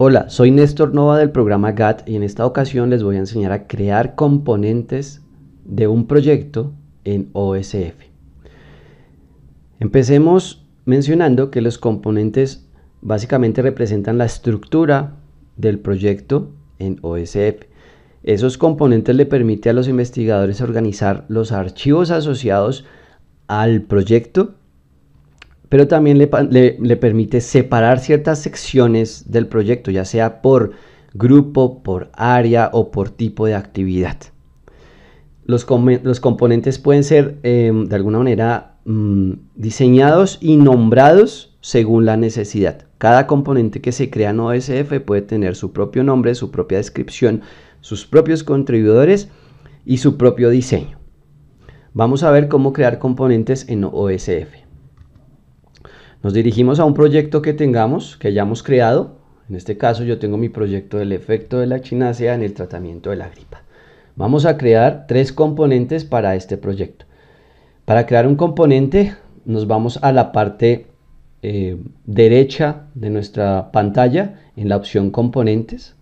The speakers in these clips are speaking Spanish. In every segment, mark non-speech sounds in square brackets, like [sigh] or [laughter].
Hola, soy Néstor Nova del programa GAT y en esta ocasión les voy a enseñar a crear componentes de un proyecto en OSF. Empecemos mencionando que los componentes básicamente representan la estructura del proyecto en OSF. Esos componentes le permiten a los investigadores organizar los archivos asociados al proyecto pero también le, permite separar ciertas secciones del proyecto, ya sea por grupo, por área o por tipo de actividad. Los, componentes pueden ser em, de alguna manera mm, diseñados y nombrados según la necesidad. Cada componente que se crea en OSF puede tener su propio nombre, su propia descripción, sus propios contribuidores y su propio diseño. Vamos a ver cómo crear componentes en OSF. Nos dirigimos a un proyecto que tengamos, que hayamos creado. En este caso yo tengo mi proyecto del efecto de la chinasia en el tratamiento de la gripa. Vamos a crear tres componentes para este proyecto. Para crear un componente nos vamos a la parte eh, derecha de nuestra pantalla en la opción componentes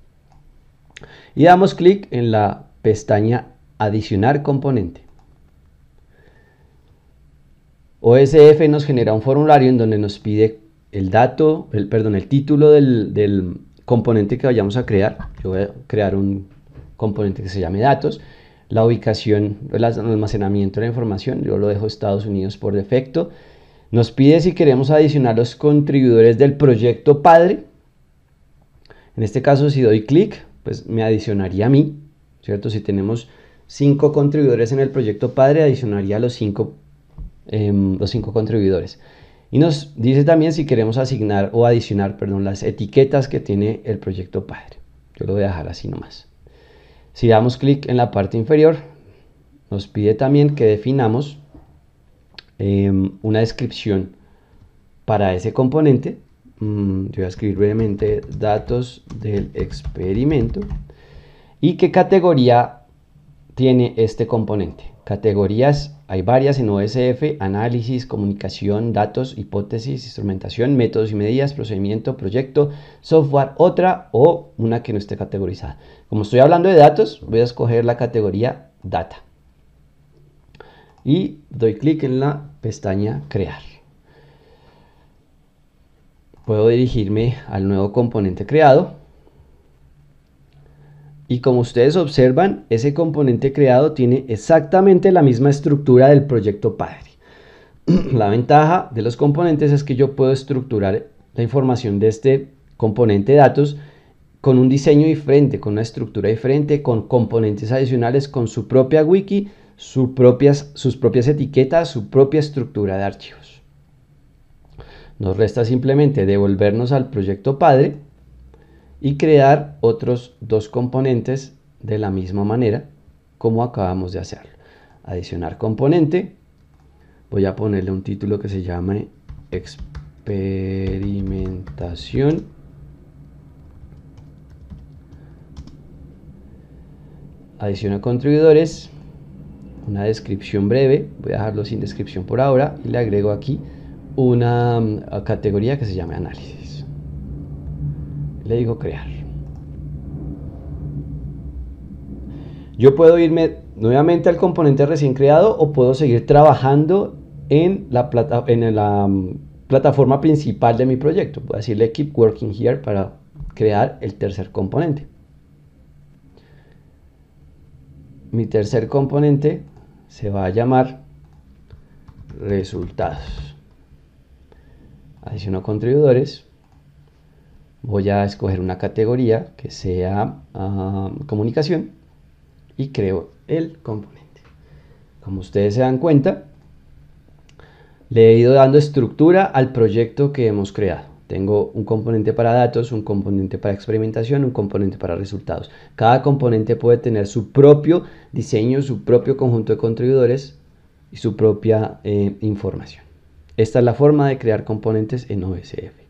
y damos clic en la pestaña adicionar componente. OSF nos genera un formulario en donde nos pide el dato, perdón, el título del, componente que vayamos a crear. Yo voy a crear un componente que se llame datos la ubicación, el almacenamiento de la información, yo lo dejo Estados Unidos por defecto. Nos pide si queremos adicionar los contribuidores del proyecto padre. En este caso, si doy clic, pues me adicionaría a mí, ¿cierto? Si tenemos cinco contribuidores en el proyecto padre, adicionaría a los cinco Em, los cinco contribuidores. Y nos dice también si queremos asignar o adicionar, perdón, las etiquetas que tiene el proyecto padre. Yo lo voy a dejar así nomás. Si damos clic en la parte inferior, nos pide también que definamos em, una descripción para ese componente. Mm, yo voy a escribir brevemente datos del experimento y qué categoría tiene este componente. Categorías, hay varias en OSF, análisis, comunicación, datos, hipótesis, instrumentación, métodos y medidas, procedimiento, proyecto, software, otra o una que no esté categorizada. Como estoy hablando de datos, voy a escoger la categoría data. Y doy clic en la pestaña crear. Puedo dirigirme al nuevo componente creado y como ustedes observan, ese componente creado tiene exactamente la misma estructura del proyecto padre. [clears throat] la ventaja de los componentes es que yo puedo estructurar la información de este componente datos con un diseño diferente, con una estructura diferente, con componentes adicionales, con su propia wiki, sus propias, sus propias etiquetas, su propia estructura de archivos. Nos resta simplemente devolvernos al proyecto padre y crear otros dos componentes de la misma manera como acabamos de hacerlo. Adicionar componente, voy a ponerle un título que se llame experimentación adiciono contribuidores, una descripción breve, voy a dejarlo sin descripción por ahora y le agrego aquí una mm, categoría que se llame análisis. Le digo crear. Yo puedo irme nuevamente al componente recién creado o puedo seguir trabajando en la, en la mm, plataforma principal de mi proyecto. Voy a decirle Keep Working Here para crear el tercer componente. Mi tercer componente se va a llamar resultados. Adiciono contribuidores voy a escoger una categoría que sea ah, comunicación y creo el componente. Como ustedes se dan cuenta, le he ido dando estructura al proyecto que hemos creado. Tengo un componente para datos, un componente para experimentación, un componente para resultados. Cada componente puede tener su propio diseño, su propio conjunto de contribuidores y su propia eh, información. Esta es la forma de crear componentes en OSF.